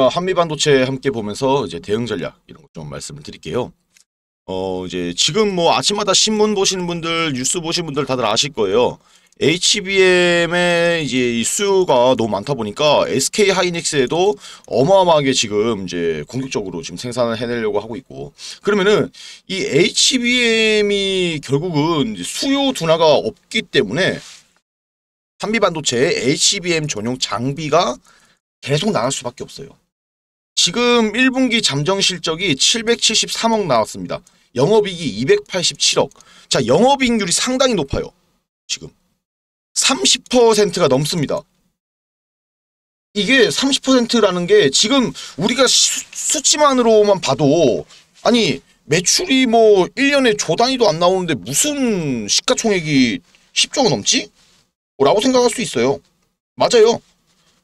그러니까 한미 반도체 함께 보면서 이제 대응 전략 이런 것 좀 말씀을 드릴게요. 어 이제 지금 뭐 아침마다 신문 보시는 분들 뉴스 보시는 분들 다들 아실 거예요. HBM의 이제 수요가 너무 많다 보니까 SK 하이닉스에도 어마어마하게 지금 이제 공격적으로 지금 생산을 해내려고 하고 있고 그러면은 이 HBM이 결국은 수요 둔화가 없기 때문에 한미 반도체 HBM 전용 장비가 계속 나갈 수밖에 없어요. 지금 1분기 잠정 실적이 773억 나왔습니다. 영업이익이 287억. 자, 영업이익률이 상당히 높아요. 지금 30%가 넘습니다. 이게 30%라는 게 지금 우리가 수, 수치만으로만 봐도 아니 매출이 뭐 1년에 조 단위도 안 나오는데 무슨 시가총액이 10조가 넘지? 라고 생각할 수 있어요. 맞아요.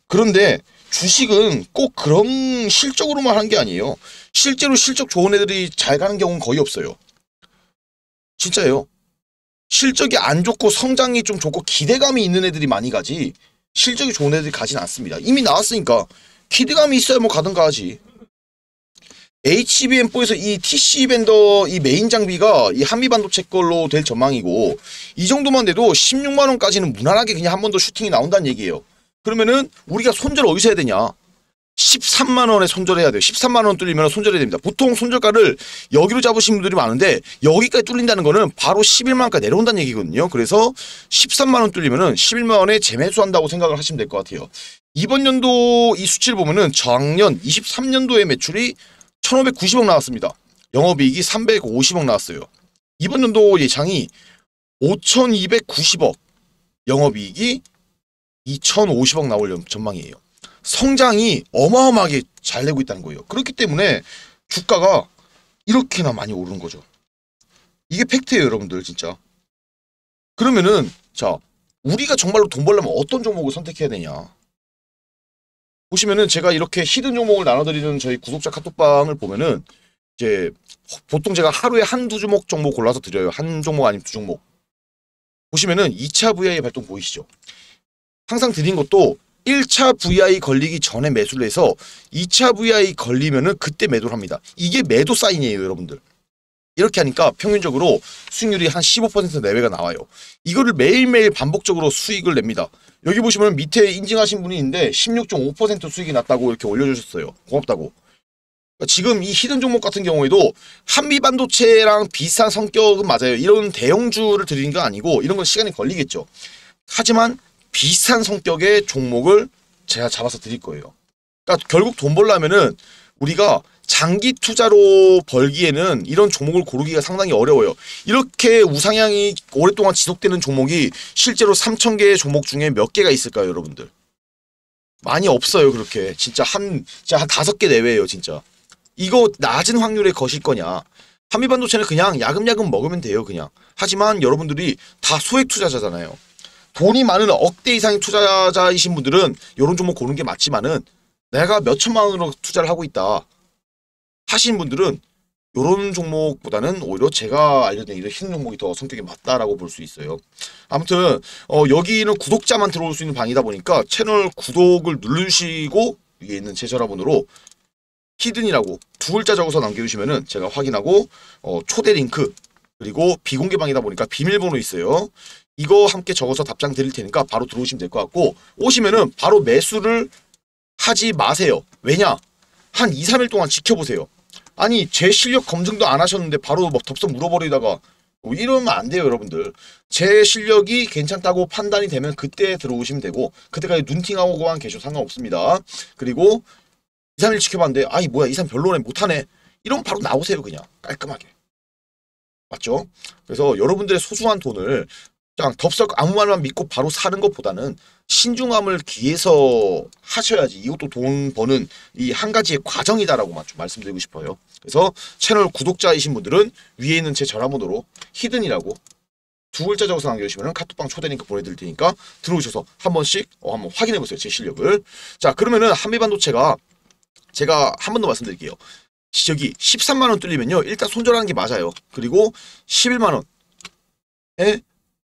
그런데 주식은 꼭 그런 실적으로만 한 게 아니에요. 실제로 실적 좋은 애들이 잘 가는 경우는 거의 없어요. 진짜예요. 실적이 안 좋고 성장이 좀 좋고 기대감이 있는 애들이 많이 가지 실적이 좋은 애들이 가진 않습니다. 이미 나왔으니까 기대감이 있어야 뭐 가든가 하지. HBM4에서 이 TC 밴더 이 메인 장비가 이 한미 반도체 걸로 될 전망이고 이 정도만 돼도 16만원까지는 무난하게 그냥 한 번 더 슈팅이 나온다는 얘기예요. 그러면은 우리가 손절 어디서 해야 되냐? 13만 원에 손절해야 돼요. 13만 원 뚫리면 손절해야 됩니다. 보통 손절가를 여기로 잡으신 분들이 많은데 여기까지 뚫린다는 거는 바로 11만 원까지 내려온다는 얘기거든요. 그래서 13만 원 뚫리면은 11만 원에 재매수한다고 생각을 하시면 될 것 같아요. 이번 연도 이 수치를 보면은 작년 23년도에 매출이 1,590억 나왔습니다. 영업이익이 350억 나왔어요. 이번 연도 예상이 5,290억, 영업이익이 2,050억 나올 전망이에요. 성장이 어마어마하게 잘 되고 있다는 거예요. 그렇기 때문에 주가가 이렇게나 많이 오르는 거죠. 이게 팩트예요, 여러분들 진짜. 그러면은 자, 우리가 정말로 돈 벌려면 어떤 종목을 선택해야 되냐? 보시면은 제가 이렇게 히든 종목을 나눠드리는 저희 구독자 카톡방을 보면은 이제 보통 제가 하루에 한두 종목 정도 골라서 드려요. 한 종목 아니면 두 종목. 보시면은 2차 VI 발동 보이시죠? 항상 드린 것도 1차 VI 걸리기 전에 매수를 해서 2차 VI 걸리면은 그때 매도를 합니다. 이게 매도 사인이에요, 여러분들. 이렇게 하니까 평균적으로 수익률이 한 15% 내외가 나와요. 이거를 매일매일 반복적으로 수익을 냅니다. 여기 보시면 밑에 인증하신 분이 있는데 16.5% 수익이 났다고 이렇게 올려주셨어요. 고맙다고. 그러니까 지금 이 히든 종목 같은 경우에도 한미반도체랑 비슷한 성격은 맞아요. 이런 대형주를 드리는 건 아니고 이런 건 시간이 걸리겠죠. 하지만 비슷한 성격의 종목을 제가 잡아서 드릴 거예요. 그러니까 결국 돈 벌려면은 우리가 장기 투자로 벌기에는 이런 종목을 고르기가 상당히 어려워요. 이렇게 우상향이 오랫동안 지속되는 종목이 실제로 3천 개의 종목 중에 몇 개가 있을까요, 여러분들? 많이 없어요, 그렇게. 진짜 한, 진짜 한 다섯 개 내외예요, 진짜. 이거 낮은 확률의 것일 거냐. 한미반도체는 그냥 야금야금 먹으면 돼요, 그냥. 하지만 여러분들이 다 소액 투자자잖아요. 돈이 많은 억대 이상의 투자자이신 분들은 이런 종목 고는 게 맞지만은 내가 몇 천만 원으로 투자를 하고 있다 하신 분들은 이런 종목보다는 오히려 제가 알려드린 이런 흰 종목이 더 성격이 맞다라고 볼 수 있어요. 아무튼 어, 여기는 구독자만 들어올 수 있는 방이다 보니까 채널 구독을 누르시고 위에 있는 제 전화번호로 히든이라고 두 글자 적어서 남겨주시면 제가 확인하고 어, 초대 링크 그리고 비공개 방이다 보니까 비밀번호 있어요. 이거 함께 적어서 답장 드릴 테니까 바로 들어오시면 될 것 같고 오시면은 바로 매수를 하지 마세요. 왜냐? 한 2, 3일 동안 지켜보세요. 아니 제 실력 검증도 안 하셨는데 바로 막 뭐 덥석 물어버리다가 뭐 이러면 안 돼요 여러분들. 제 실력이 괜찮다고 판단이 되면 그때 들어오시면 되고 그때까지 눈팅하고만 계셔도 상관없습니다. 그리고 2, 3일 지켜봤는데 아이 뭐야 2, 3 별로네 못하네 이러면 바로 나오세요 그냥 깔끔하게. 맞죠? 그래서 여러분들의 소중한 돈을 그냥 아, 덥석 아무 말만 믿고 바로 사는 것보다는 신중함을 기해서 하셔야지 이것도 돈 버는 이 한 가지의 과정이다라고만 좀 말씀드리고 싶어요. 그래서 채널 구독자이신 분들은 위에 있는 제 전화번호로 히든이라고 두 글자 적어서 남겨주시면 카톡방 초대 링크 보내드릴 테니까 들어오셔서 한 번씩 어, 한번 확인해보세요. 제 실력을. 자 그러면은 한미반도체가 제가 한 번 더 말씀드릴게요. 여기 13만원 뚫리면요. 일단 손절하는 게 맞아요. 그리고 11만원에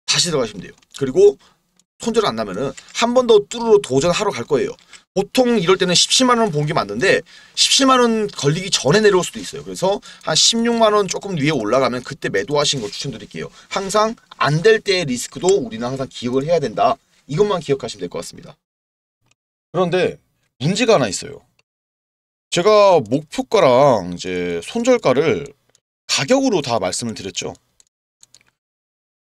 다시 들어가시면 돼요. 그리고 손절 안 나면은 한 번 더 뚫으러 도전하러 갈 거예요. 보통 이럴 때는 17만 원 본게 맞는데 17만 원 걸리기 전에 내려올 수도 있어요. 그래서 한 16만 원 조금 위에 올라가면 그때 매도하신 걸 추천드릴게요. 항상 안 될 때의 리스크도 우리는 항상 기억을 해야 된다. 이것만 기억하시면 될 것 같습니다. 그런데 문제가 하나 있어요. 제가 목표가랑 이제 손절가를 가격으로 다 말씀을 드렸죠.